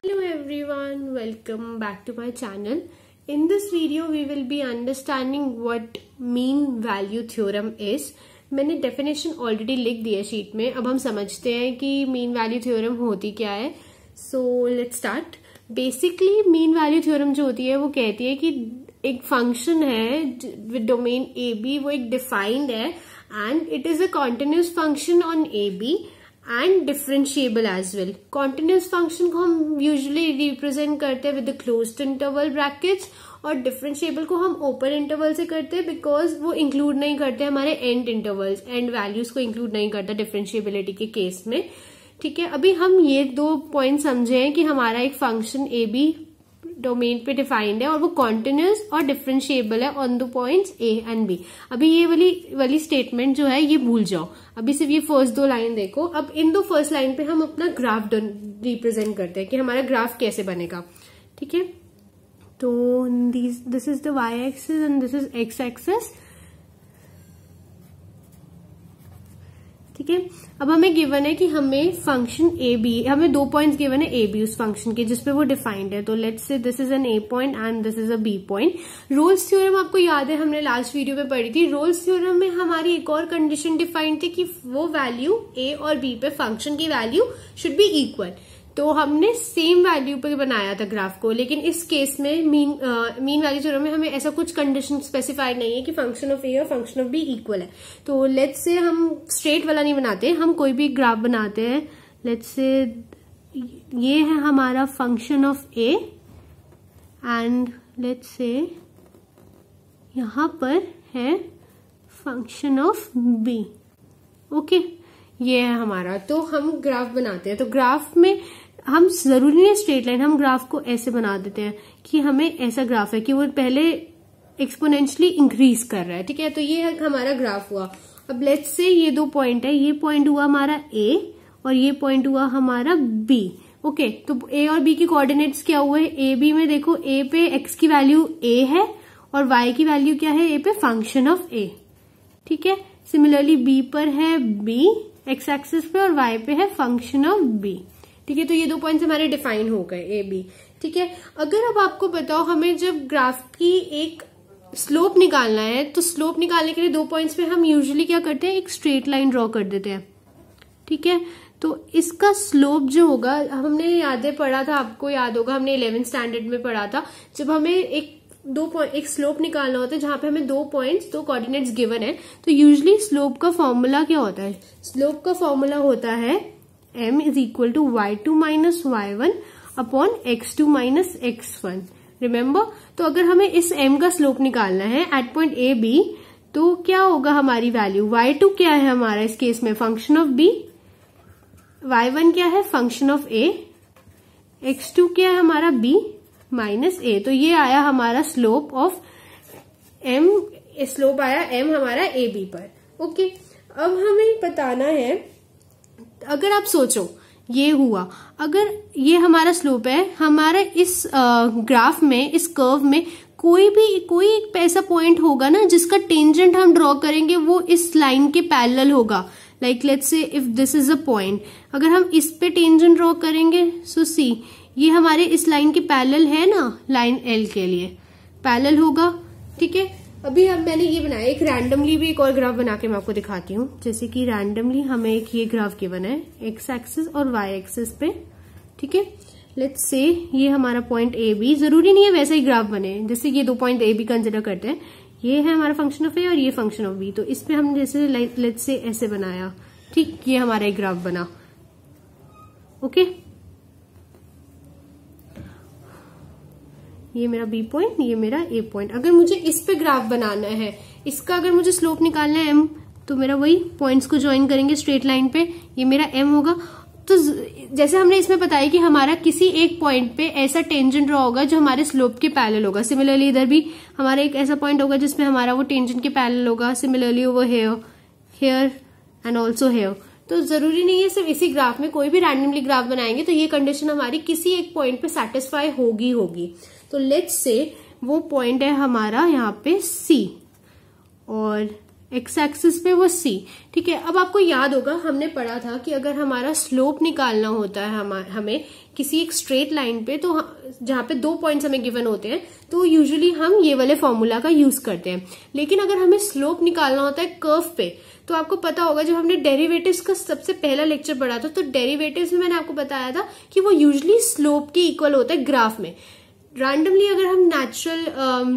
Hello everyone, welcome back to my channel. In this video, we will be understanding what mean value theorem is. मैंने definition already लिख दिया sheet में अब हम समझते हैं कि मीन वैल्यू थ्योरम होती क्या है so let's start basically mean value theorem जो होती है वो कहती है कि एक फंक्शन है विद डोमेन ए बी वो एक डिफाइंड है and it is a continuous function on A B and differentiable as well continuous function को हम यूजली रिप्रेजेंट करते हैं विद क्लोज इंटरवल ब्रैकेट और डिफरेंशिएबल को हम ओपन इंटरवल से करते हैं बिकॉज वो इंक्लूड नहीं करते हमारे एंड इंटरवल्स एंड वैल्यूज को इंक्लूड नहीं करता डिफरेंशिएबिलिटी के केस में ठीक है अभी हम ये दो पॉइंट समझे हैं कि हमारा एक फंक्शन ए बी डोमेन पे डिफाइंड है और वो कॉन्टिन्यूस और डिफ्रेंशिएबल है on the points A and B अभी ये वाली वाली स्टेटमेंट जो है ये भूल जाओ अभी सिर्फ ये फर्स्ट दो लाइन देखो अब इन दो फर्स्ट लाइन पे हम अपना ग्राफ रिप्रेजेंट करते हैं कि हमारा ग्राफ कैसे बनेगा ठीक है तो this is the Y axis and this is X axis ठीक है अब हमें गिवन है कि हमें फंक्शन ए बी हमें दो पॉइंट्स गिवन है ए बी उस फंक्शन के जिसपे वो डिफाइंड है तो let's say this is an A point and this is a B point Rolle's theorem आपको याद है हमने लास्ट वीडियो में पढ़ी थी रोल्स थ्योरम में हमारी एक और कंडीशन डिफाइंड थी कि वो वैल्यू ए और बी पे फंक्शन की वैल्यू शुड बी इक्वल तो हमने सेम वैल्यू पर बनाया था ग्राफ को लेकिन इस केस में मीन मीन वैल्यू जगह में हमें ऐसा कुछ कंडीशन स्पेसिफाइड नहीं है कि फंक्शन ऑफ ए और फंक्शन ऑफ बी इक्वल है तो लेट्स से हम स्ट्रेट वाला नहीं बनाते हम कोई भी ग्राफ बनाते हैं लेट्स से ये है हमारा function of A and let's say यहां पर है function of B okay okay. ये है हमारा तो हम ग्राफ बनाते हैं तो ग्राफ में हम जरूरी नहीं है स्ट्रेट लाइन हम ग्राफ को ऐसे बना देते हैं कि हमें ऐसा ग्राफ है कि वो पहले एक्सपोनेंशियली इंक्रीज कर रहा है ठीक है तो ये हमारा ग्राफ हुआ अब लेट्स से ये दो पॉइंट है ये पॉइंट हुआ हमारा ए और ये पॉइंट हुआ हमारा बी ओके okay, तो ए और बी की कोऑर्डिनेट्स क्या हुए ए बी में देखो ए पे एक्स की वैल्यू ए है और वाई की वैल्यू क्या है ए पे फंक्शन ऑफ ए ठीक है सिमिलरली बी पर है बी एक्स एक्सिस पे और वाई पे है फंक्शन ऑफ बी ठीक है तो ये दो पॉइंट्स हमारे डिफाइन हो गए ए बी ठीक है अगर अब आपको बताओ हमें जब ग्राफ की एक स्लोप निकालना है तो स्लोप निकालने के लिए दो पॉइंट्स पे हम यूजुअली क्या करते हैं एक स्ट्रेट लाइन ड्रॉ कर देते हैं ठीक है तो इसका स्लोप जो होगा हमने यादें पढ़ा था आपको याद होगा हमने इलेवेंथ स्टैंडर्ड में पढ़ा था जब हमें एक दो पॉइंट एक स्लोप निकालना होता है जहां पे हमें दो पॉइंट्स दो कोऑर्डिनेट्स गिवन है तो यूजली स्लोप का फॉर्मूला क्या होता है स्लोप का फॉर्मूला होता है M is equal to Y two minus Y one upon X two minus X one remember तो अगर हमें इस एम का स्लोप निकालना है एट पॉइंट ए बी तो क्या होगा हमारी वैल्यू वाई टू क्या है हमारा इस केस में function of B Y one क्या है function of A X two क्या है हमारा बी माइनस ए तो ये आया हमारा स्लोप ऑफ एम स्लोप आया एम हमारा ए बी पर ओके अब हमें बताना है अगर आप सोचो ये हुआ अगर ये हमारा स्लोप है हमारा इस ग्राफ में इस कर्व में कोई भी कोई एक ऐसा पॉइंट होगा ना जिसका टेंजेंट हम ड्रॉ करेंगे वो इस लाइन के पैरेलल होगा like let's say if this is a point अगर हम इस पे टेंजेंट ड्रॉ करेंगे सो सी ये हमारे इस लाइन के पैरेलल है ना लाइन एल के लिए पैरेलल होगा ठीक है अभी हम मैंने ये बनाया एक रैंडमली भी एक और ग्राफ बना के मैं आपको दिखाती हूँ जैसे कि रैंडमली हमें एक ये ग्राफ के बना है एक्स एक्सिस और वाई एक्सिस पे ठीक है लेट्स से ये हमारा पॉइंट ए बी जरूरी नहीं है वैसे ही ग्राफ बने जैसे ये दो पॉइंट ए बी कंसिडर करते हैं ये है हमारा फंक्शन ऑफ ए और ये फंक्शन ऑफ बी तो इस पे हम जैसे लेट्स से ऐसे बनाया ठीक ये हमारा एक ग्राफ बना ओके okay? ये मेरा बी पॉइंट ये मेरा ए पॉइंट अगर मुझे इस पे ग्राफ बनाना है इसका अगर मुझे स्लोप निकालना है एम तो मेरा वही पॉइंट्स को ज्वाइन करेंगे स्ट्रेट लाइन पे ये मेरा एम होगा तो जैसे हमने इसमें बताया कि हमारा किसी एक पॉइंट पे ऐसा टेंजेंट ड्रॉ होगा जो हमारे स्लोप के पैनल होगा सिमिलरली इधर भी हमारा एक ऐसा पॉइंट होगा जिसमें हमारा वो टेंजेंट के पैरल होगा सिमिलरली वो here here and also here तो जरूरी नहीं है सिर्फ इसी ग्राफ में कोई भी रैंडमली ग्राफ बनाएंगे तो ये कंडीशन हमारी किसी एक पॉइंट पे सेटिस्फाई होगी होगी तो लेट्स से वो पॉइंट है हमारा यहाँ पे सी और एक्स एक्सिस पे वो सी ठीक है अब आपको याद होगा हमने पढ़ा था कि अगर हमारा स्लोप निकालना होता है हम, हमें किसी एक स्ट्रेट लाइन पे तो जहाँ पे दो पॉइंट्स हमें गिवन होते हैं तो यूजुअली हम ये वाले फॉर्मूला का यूज करते हैं लेकिन अगर हमें स्लोप निकालना होता है कर्व पे तो आपको पता होगा जब हमने डेरिवेटिव्स का सबसे पहला लेक्चर पढ़ा था तो डेरिवेटिव्स में मैंने आपको बताया था कि वो यूजली स्लोप के इक्वल होता है ग्राफ में रैंडमली अगर हम natural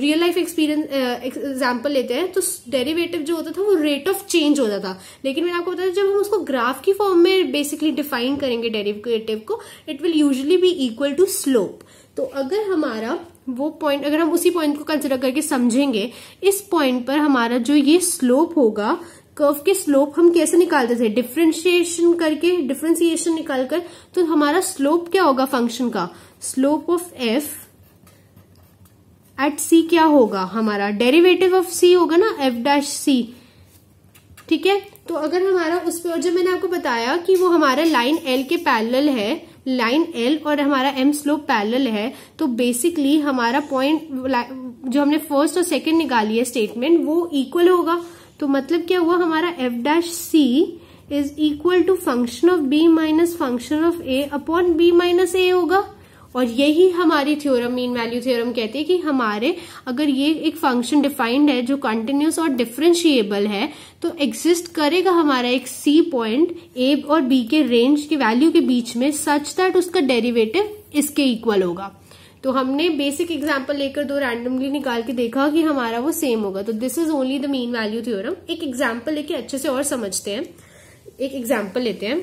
real life experience example लेते हैं तो डेरिवेटिव जो होता था वो रेट ऑफ चेंज होता था लेकिन मैंने आपको बताया जब हम उसको ग्राफ की फॉर्म में बेसिकली डिफाइन करेंगे डेरिवेटिव को it will usually be equal to slope तो अगर हमारा वो पॉइंट अगर हम उसी पॉइंट को कंसिडर करके समझेंगे इस पॉइंट पर हमारा जो ये स्लोप होगा कर्व के स्लोप हम कैसे निकालते थे डिफ्रेंशिएशन करके डिफ्रेंसिएशन निकालकर तो हमारा स्लोप क्या होगा फंक्शन का slope of F at C क्या होगा हमारा डेरिवेटिव ऑफ सी होगा ना एफ डैश सी ठीक है तो अगर हमारा उस पर और जब मैंने आपको बताया कि वो हमारा लाइन एल के पैरल है लाइन एल और हमारा एम स्लोप पैरल है तो बेसिकली हमारा पॉइंट जो हमने फर्स्ट और सेकेंड निकाली है स्टेटमेंट वो इक्वल होगा तो मतलब क्या हुआ हमारा F dash C is equal to function of B minus function of A upon B minus A होगा और यही हमारी थ्योरम मीन वैल्यू थ्योरम कहती है कि हमारे अगर ये एक फंक्शन डिफाइंड है जो कंटिन्यूस और डिफ्रेंशिएबल है तो एग्जिस्ट करेगा हमारा एक सी पॉइंट ए और बी के रेंज के वैल्यू के बीच में सच दैट उसका डेरिवेटिव इसके इक्वल होगा तो हमने बेसिक एग्जाम्पल लेकर दो रैंडमली निकाल के देखा कि हमारा वो सेम होगा तो this is only the mean value theorem एक एग्जाम्पल लेके अच्छे से और समझते हैं एक एग्जाम्पल लेते हैं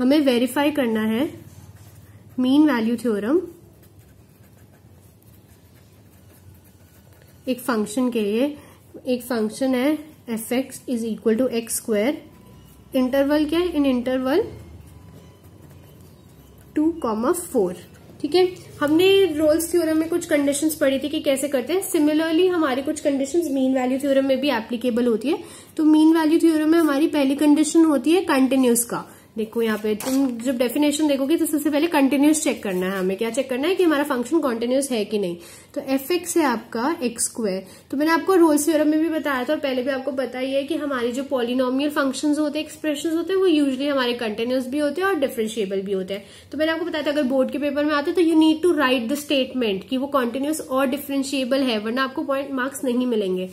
हमें वेरीफाई करना है मीन वैल्यू थ्योरम एक फंक्शन के लिए एक फंक्शन है F X is equal to X square interval क्या है in interval two comma four ठीक है हमने रोल्स थ्योरम में कुछ कंडीशंस पढ़ी थी कि कैसे करते हैं सिमिलरली हमारी कुछ कंडीशंस मीन वैल्यू थ्योरम में भी एप्लीकेबल होती है तो मीन वैल्यू थ्योरम में हमारी पहली कंडीशन होती है कंटिन्यूस का देखो यहाँ पे तुम जब डेफिनेशन देखोगे तो सबसे पहले कंटिन्यूस चेक करना है हमें क्या चेक करना है कि हमारा फंक्शन कंटिन्यूस है कि नहीं तो एफ एक्स है आपका एक्स स्क्वायर तो मैंने आपको रोल थ्योरम में भी बताया था और पहले भी आपको पता ही है कि हमारे जो पॉलिनोमियल फंक्शंस होते हैं एक्सप्रेशन होते हैं वो यूजली हमारे कंटिन्यूस भी होते हैं और डिफ्रेंशिएबल भी होते हैं तो मैंने आपको बताया था अगर बोर्ड के पेपर में आते तो you need to write the statement कि वो कॉन्टिन्यूस और डिफ्रेंशिएबल है वरना आपको पॉइंट मार्क्स नहीं मिलेंगे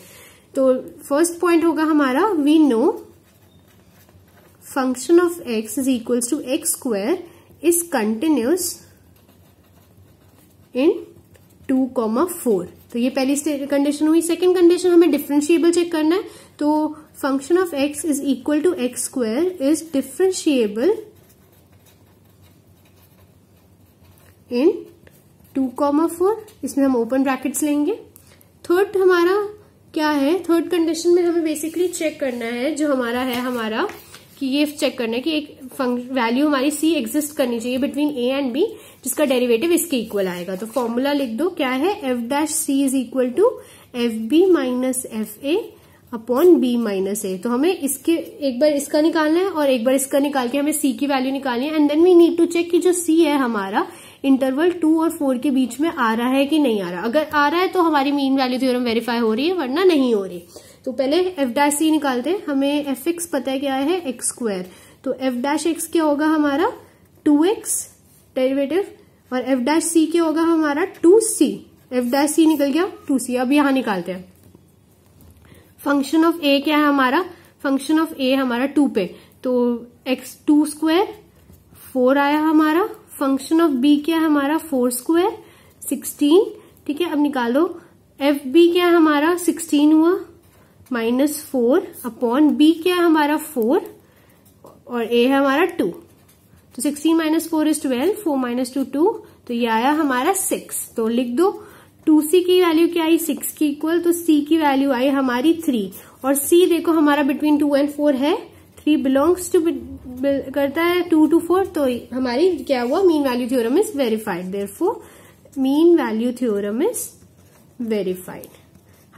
तो फर्स्ट पॉइंट होगा हमारा we know function of x is equals to x square is continuous in two comma four तो ये पहली कंडीशन हुई सेकेंड कंडीशन हमें डिफ्रेंशिएबल चेक करना है तो function of X is equal to X square is differentiable in two comma four इसमें हम ओपन ब्रैकेट्स लेंगे थर्ड हमारा क्या है थर्ड कंडीशन में हमें बेसिकली चेक करना है जो हमारा है हमारा कि ये चेक करना है कि एक वैल्यू हमारी सी एग्जिस्ट करनी चाहिए बिटवीन ए एंड बी जिसका डेरिवेटिव इसके इक्वल आएगा तो फॉर्मूला लिख दो क्या है F dash C is equal to F B minus F A upon B minus A तो हमें इसके एक बार इसका निकालना है और एक बार इसका निकाल के हमें सी की वैल्यू निकालनी है and then we need to check कि जो सी है हमारा इंटरवल टू और फोर के बीच में आ रहा है कि नहीं आ रहा अगर आ रहा है तो हमारी मीन वैल्यू थ्योरम वेरीफाई हो रही है वरना नहीं हो रही तो पहले एफ डैश सी निकालते हैं हमें एफ एक्स पता है क्या है एक्स स्क्वायर तो एफ डैश एक्स क्या होगा हमारा टू एक्स डेरिवेटिव और एफ डैश सी क्या होगा हमारा two C F dash C निकल गया टू सी अब यहां निकालते हैं फंक्शन ऑफ ए क्या है हमारा फंक्शन ऑफ ए हमारा टू पे तो एक्स टू स्क्वायर फोर आया हमारा फंक्शन ऑफ बी क्या है हमारा फोर स्क्वायर सिक्सटीन ठीक है अब निकालो एफ बी क्या है हमारा सिक्सटीन हुआ माइनस फोर अपॉन बी क्या है हमारा फोर और ए है हमारा टू तो sixteen minus four is twelve four minus two two तो ये आया हमारा सिक्स तो लिख दो टू सी की वैल्यू क्या आई सिक्स की इक्वल तो सी की वैल्यू आई हमारी थ्री और सी देखो हमारा बिटवीन टू एंड फोर है थ्री बिलोंग्स टू करता है टू टू फोर तो हमारी क्या हुआ mean value theorem is verified there mean value theorem is verified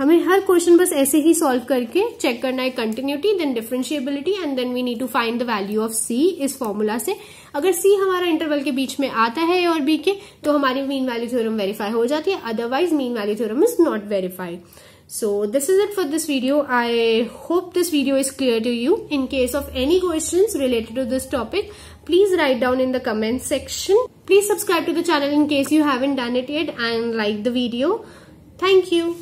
हमें हर क्वेश्चन बस ऐसे ही सॉल्व करके चेक करना है continuity then differentiability and then we need to find the value of C इस फॉर्मूला से अगर सी हमारा इंटरवल के बीच में आता है और बी के तो हमारी मीन वैल्यू थ्योरम वेरीफाई हो जाती है otherwise mean value theorem is not verified so this is it for this video I hope this video is clear to you in case of any question related to this topic please write down in the comment section please subscribe to the channel in case you have in done it ad and like the video thank you